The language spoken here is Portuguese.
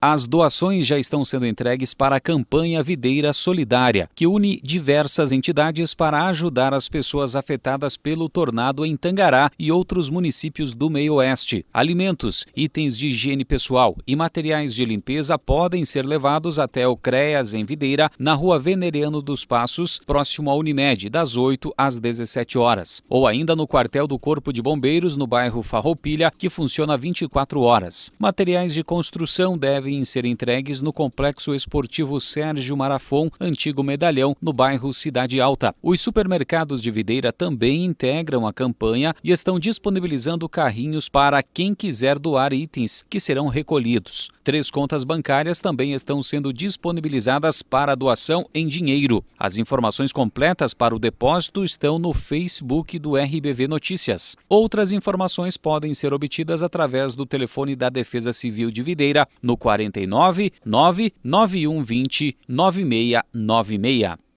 As doações já estão sendo entregues para a campanha Videira Solidária, que une diversas entidades para ajudar as pessoas afetadas pelo tornado em Tangará e outros municípios do meio oeste. Alimentos, itens de higiene pessoal e materiais de limpeza podem ser levados até o CREAS em Videira, na rua Veneriano dos Passos, próximo à Unimed, das 8 às 17 horas, ou ainda no quartel do Corpo de Bombeiros, no bairro Farroupilha, que funciona 24 horas. Materiais de construção devem devem ser entregues no Complexo Esportivo Sérgio Marafon, antigo medalhão, no bairro Cidade Alta. Os supermercados de Videira também integram a campanha e estão disponibilizando carrinhos para quem quiser doar itens que serão recolhidos. Três contas bancárias também estão sendo disponibilizadas para doação em dinheiro. As informações completas para o depósito estão no Facebook do RBV Notícias. Outras informações podem ser obtidas através do telefone da Defesa Civil de Videira no 40 49 99120 9696.